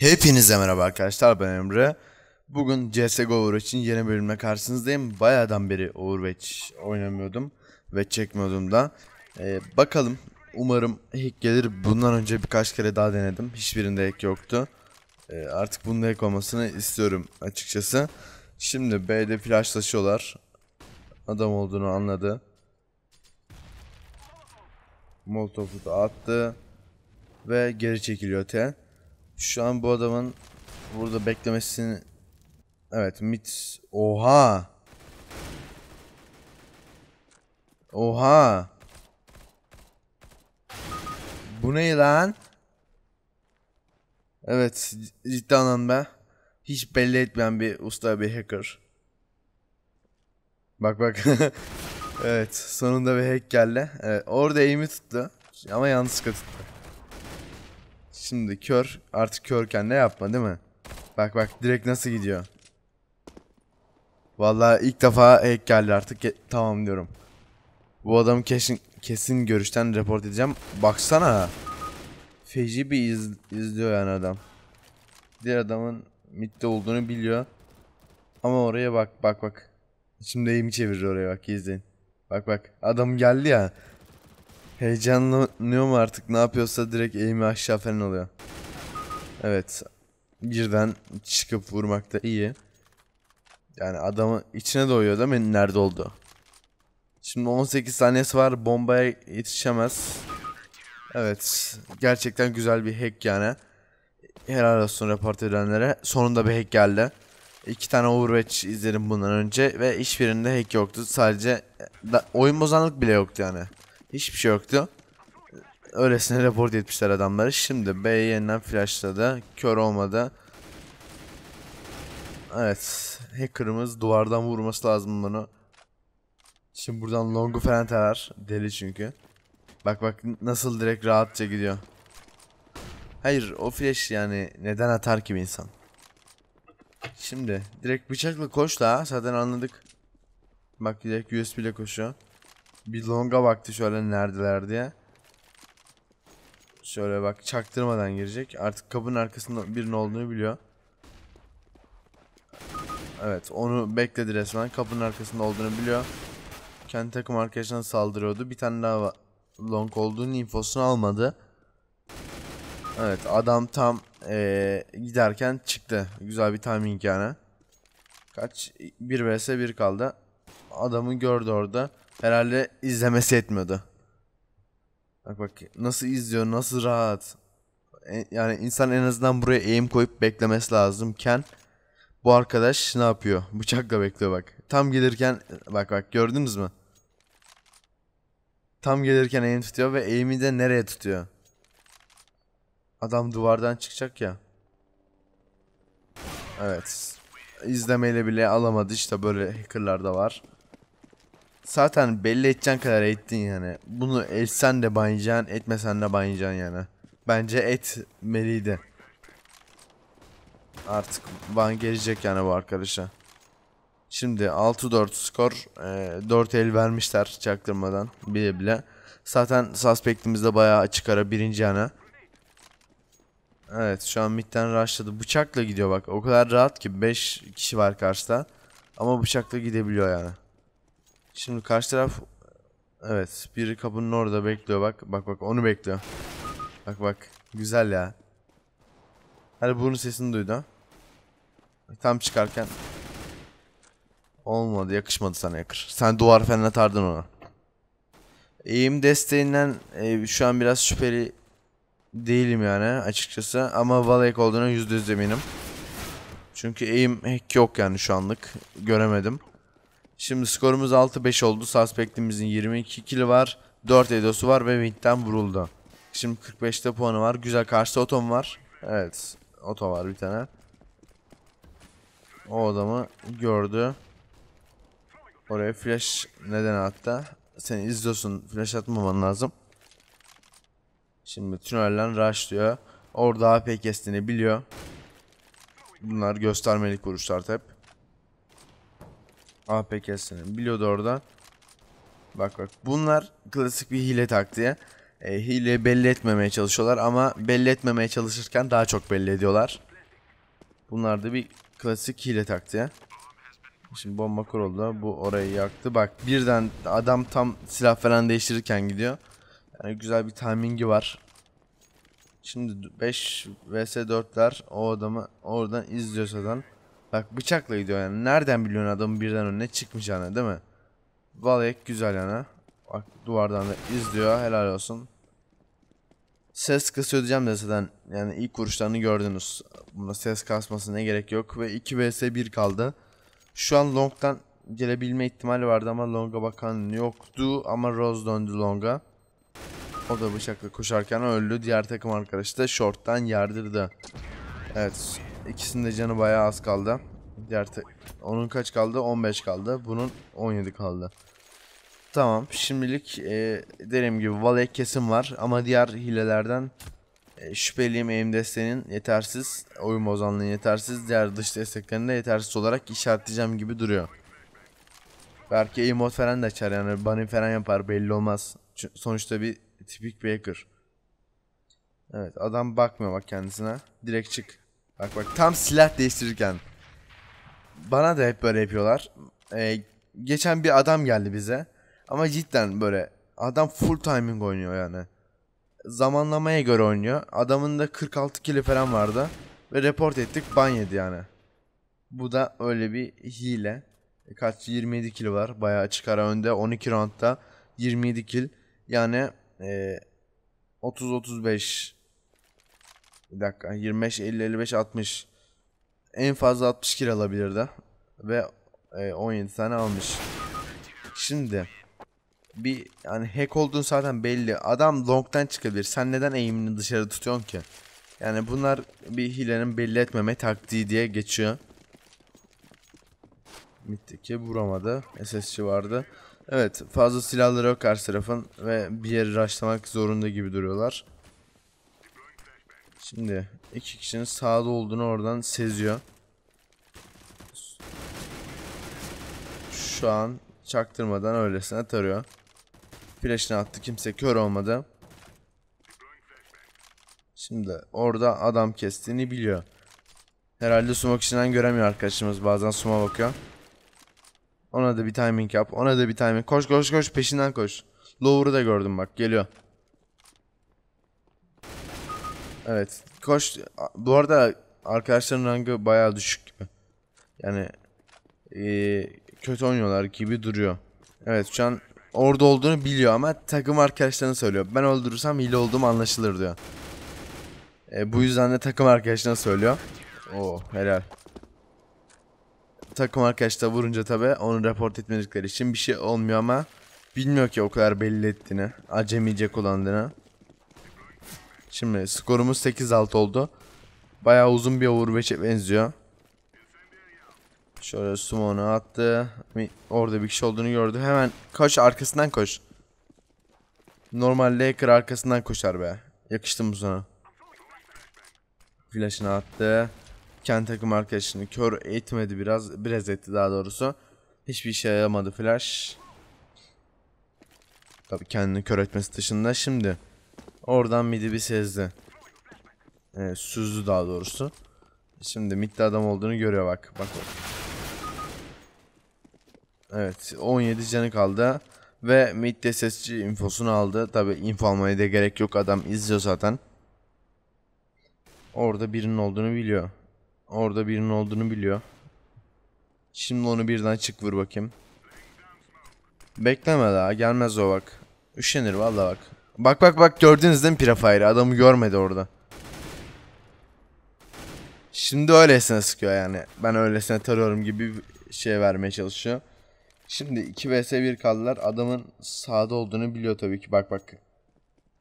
Hepinize merhaba arkadaşlar ben Emre. Bugün CSGO için yeni bölümüne karşınızdayım. Bayağıdan beri Overwatch oynamıyordum ve çekmiyordum da. Ee, bakalım umarım hack gelir. Bundan önce birkaç kere daha denedim. Hiçbirinde hack yoktu. Ee, artık bunda hack olmasını istiyorum açıkçası. Şimdi B'de flashlaşıyorlar. Adam olduğunu anladı. Molotov'u da attı. Ve geri çekiliyor T. Şu an bu adamın burada beklemesini... Evet mit... Oha! Oha! Bu ne lan? Evet ciddi anlamda hiç belli etmeyen bir usta bir hacker. Bak bak. evet sonunda bir hack geldi. Evet, orada aim'i tuttu ama yanlışlıkla tuttu. Şimdi kör. Artık körken ne yapma değil mi? Bak bak direkt nasıl gidiyor. Valla ilk defa hack geldi artık. Ge tamam diyorum. Bu adamı kesin, kesin görüşten report edeceğim. Baksana. Feci bir iz, izliyor yani adam. Diğer adamın midde olduğunu biliyor. Ama oraya bak bak bak. Şimdi eğimi çevirir oraya bak izleyin. Bak bak adam geldi ya. Heyecanlanıyor mu artık ne yapıyorsa direkt eğimi aşağı falan oluyor. Evet. Birden çıkıp vurmak da iyi. Yani adamı içine doyuyor değil mi nerede oldu? Şimdi 18 saniyesi var bombaya yetişemez. Evet gerçekten güzel bir hack yani. Helal olsun report edenlere. Sonunda bir hack geldi. İki tane Overwatch izledim bundan önce ve hiçbirinde hack yoktu. Sadece oyun bozanlık bile yoktu yani. Hiçbir şey yoktu. Öylesine rapor etmişler adamları. Şimdi B yeniden flashladı. Kör olmadı. Evet. Hacker'ımız duvardan vurması lazım bunu. Şimdi buradan longu falan terer. Deli çünkü. Bak bak nasıl direkt rahatça gidiyor. Hayır o flash yani neden atar ki bir insan. Şimdi direkt bıçakla koş da zaten anladık. Bak direkt USB ile koşuyor. Bir longa baktı şöyle neredeler diye. Şöyle bak çaktırmadan girecek. Artık kapının arkasında birinin olduğunu biliyor. Evet onu bekledi resmen. Kapının arkasında olduğunu biliyor. Kendi takım arkadaşına saldırıyordu. Bir tane daha long olduğunun infosunu almadı. Evet adam tam ee, giderken çıktı. Güzel bir timing yani. Kaç? 1 vs 1 kaldı. Adamı gördü orada. Herhalde izlemesi etmiyordu. Bak bak nasıl izliyor nasıl rahat. E, yani insan en azından buraya eğim koyup beklemesi lazımken bu arkadaş ne yapıyor? Bıçakla bekliyor bak. Tam gelirken bak bak gördünüz mü? Tam gelirken eğim tutuyor ve eğimi de nereye tutuyor? Adam duvardan çıkacak ya. Evet. İzlemeyle bile alamadı işte böyle hackerlar da var zaten belli edeceğin kadar ettin yani. Bunu etsen de banacaksın, etmesen de banacaksın yani. Bence etmeliydi. Artık ban gelecek yani bu arkadaşa. Şimdi 6-4 skor. E, 4 el vermişler çaktırmadan bile bile. Zaten suspect'imiz de bayağı açık ara birinci yana. Evet şu an midden rushladı. Bıçakla gidiyor bak. O kadar rahat ki 5 kişi var karşıda. Ama bıçakla gidebiliyor yani. Şimdi karşı taraf... Evet. Biri kapının orada bekliyor bak. Bak bak onu bekliyor. Bak bak. Güzel ya. Hani bunun sesini duydu. Tam çıkarken. Olmadı. Yakışmadı sana yakır. Sen duvar falan atardın ona. Eğim desteğinden e, şu an biraz şüpheli değilim yani açıkçası. Ama Valek olduğuna %100 eminim. Çünkü aim hack yok yani şu anlık. Göremedim. Şimdi skorumuz 6-5 oldu. Suspect'imizin 22 kili var. 4 edosu var ve Wing'den vuruldu. Şimdi 45'te puanı var. Güzel karşı otom var. Evet. Oto var bir tane. O adamı gördü. Oraya flash neden hatta. Seni izliyorsun. Flash atmaman lazım. Şimdi tünelden rush diyor. Orada AP kestiğini biliyor. Bunlar göstermelik vuruşlar hep. APK'sini biliyordu orada. Bak bak bunlar klasik bir hile taktiği. E, hile belli etmemeye çalışıyorlar ama belli etmemeye çalışırken daha çok belli ediyorlar. Bunlar da bir klasik hile taktiği. Şimdi bomba kuruldu. Bu orayı yaktı. Bak birden adam tam silah falan değiştirirken gidiyor. Yani güzel bir timingi var. Şimdi 5 vs 4'ler o adamı oradan izliyor zaten. Bak bıçakla gidiyor yani. Nereden biliyorsun adamın birden önüne çıkmayacağını değil mi? Vallahi güzel yani. Bak duvardan da izliyor. Helal olsun. Ses kasıyor ödeyeceğim de zaten. Yani ilk vuruşlarını gördünüz. Buna ses kasmasına gerek yok. Ve 2 vs 1 kaldı. Şu an long'dan gelebilme ihtimali vardı ama longa bakan yoktu. Ama Rose döndü longa. O da bıçakla koşarken öldü. Diğer takım arkadaşı da short'tan yardırdı. Evet. İkisinde canı bayağı az kaldı. Diğer onun kaç kaldı? 15 kaldı. Bunun 17 kaldı. Tamam. Şimdilik e, dediğim gibi Valek kesim var ama diğer hilelerden e, şüpheliyim eğim desteğinin yetersiz, oyun bozanlığın yetersiz, diğer dış desteklerini de yetersiz olarak işaretleyeceğim gibi duruyor. Belki emote falan da açar yani bunny falan yapar belli olmaz. Çünkü sonuçta bir tipik bir Evet adam bakmıyor bak kendisine. Direkt çık. Bak bak tam silah değiştirirken. Bana da hep böyle yapıyorlar. Ee, geçen bir adam geldi bize. Ama cidden böyle adam full timing oynuyor yani. Zamanlamaya göre oynuyor. Adamın da 46 kilo falan vardı. Ve report ettik ban yedi yani. Bu da öyle bir hile. E, kaç 27 kilo var. Bayağı açık ara önde. 12 roundda 27 kil. Yani e, 30-35 bir dakika 25, 50, 55, 60. En fazla 60 kil alabilirdi. Ve e, 17 tane almış. Şimdi bir yani hack olduğun zaten belli. Adam long'dan çıkabilir. Sen neden eğimini dışarı tutuyorsun ki? Yani bunlar bir hilenin belli etmeme taktiği diye geçiyor. Mitteki vuramadı. SSC vardı. Evet fazla silahları yok karşı tarafın ve bir yeri rushlamak zorunda gibi duruyorlar. Şimdi iki kişinin sağda olduğunu oradan seziyor. Şu an çaktırmadan öylesine tarıyor. Flash'ını attı kimse kör olmadı. Şimdi orada adam kestiğini biliyor. Herhalde sumak içinden göremiyor arkadaşımız bazen suma bakıyor. Ona da bir timing yap ona da bir timing koş koş koş peşinden koş. Lower'ı da gördüm bak geliyor. Evet. Koş. Bu arada arkadaşların rangı bayağı düşük gibi. Yani ee, kötü oynuyorlar gibi duruyor. Evet şu an orada olduğunu biliyor ama takım arkadaşlarına söylüyor. Ben öldürürsem hile olduğum anlaşılır diyor. E, bu yüzden de takım arkadaşına söylüyor. Oo helal. Takım arkadaş da vurunca tabi onu report etmedikleri için bir şey olmuyor ama bilmiyor ki o kadar belli ettiğini. Acemice kullandığını. Şimdi skorumuz 8-6 oldu. Bayağı uzun bir overwatch'e benziyor. Şöyle sumonu attı. Orada bir kişi olduğunu gördü. Hemen koş arkasından koş. Normal Laker arkasından koşar be. Yakıştı mı sana. Flash'ını attı. Kendi takım arkadaşını kör etmedi biraz. Biraz etti daha doğrusu. Hiçbir işe yaramadı flash. Tabii kendini kör etmesi dışında şimdi. Oradan midi bir sezdi. Evet, süzdü daha doğrusu. Şimdi midde adam olduğunu görüyor bak. Bak. Evet 17 canı kaldı. Ve midde sesçi infosunu aldı. Tabi info almaya da gerek yok adam izliyor zaten. Orada birinin olduğunu biliyor. Orada birinin olduğunu biliyor. Şimdi onu birden çık vur bakayım. Bekleme daha gelmez o bak. Üşenir vallahi bak. Bak bak bak gördünüz değil mi Pirafire'ı? Adamı görmedi orada. Şimdi öylesine sıkıyor yani. Ben öylesine tarıyorum gibi bir şey vermeye çalışıyor. Şimdi 2 vs 1 kaldılar. Adamın sağda olduğunu biliyor tabii ki. Bak bak.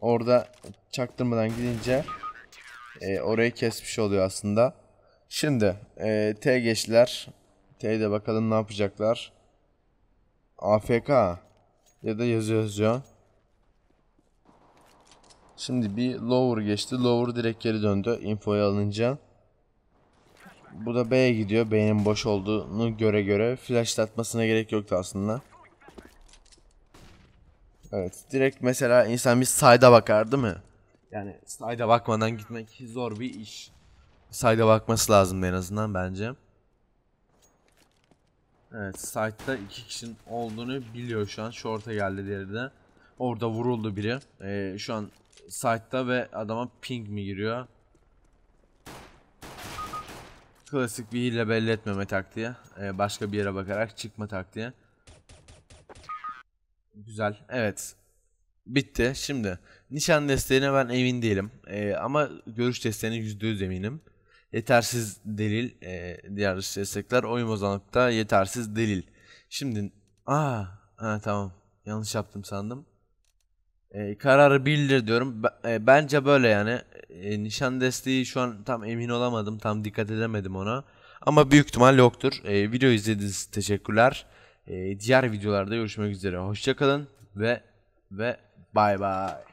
Orada çaktırmadan gidince e, orayı kesmiş oluyor aslında. Şimdi e, T geçtiler. T'de bakalım ne yapacaklar. AFK ya da yazıyor yazıyor. Şimdi bir lower geçti. Lower direkt geri döndü infoyu alınca. Bu da B'ye gidiyor. B'nin boş olduğunu göre göre flash atmasına gerek yoktu aslında. Evet. Direkt mesela insan bir sayda bakar değil mi? Yani sayda bakmadan gitmek zor bir iş. Sayda bakması lazım en azından bence. Evet side'da iki kişinin olduğunu biliyor şu an. Short'a geldi diğeri de. Orada vuruldu biri. Ee, şu an site'da ve adama ping mi giriyor? Klasik bir hile belli etmeme taktiği. Ee, başka bir yere bakarak çıkma taktiği. Güzel. Evet. Bitti. Şimdi nişan desteğine ben emin değilim. Ee, ama görüş desteğine %100 eminim. Yetersiz delil. E, diğer destekler oyun bozanlıkta yetersiz delil. Şimdi. Aa, ha, tamam. Yanlış yaptım sandım e, kararı bildir diyorum. E, bence böyle yani. E, nişan desteği şu an tam emin olamadım. Tam dikkat edemedim ona. Ama büyük ihtimal yoktur. E, video izlediğiniz için teşekkürler. E, diğer videolarda görüşmek üzere. Hoşçakalın ve ve bay bay.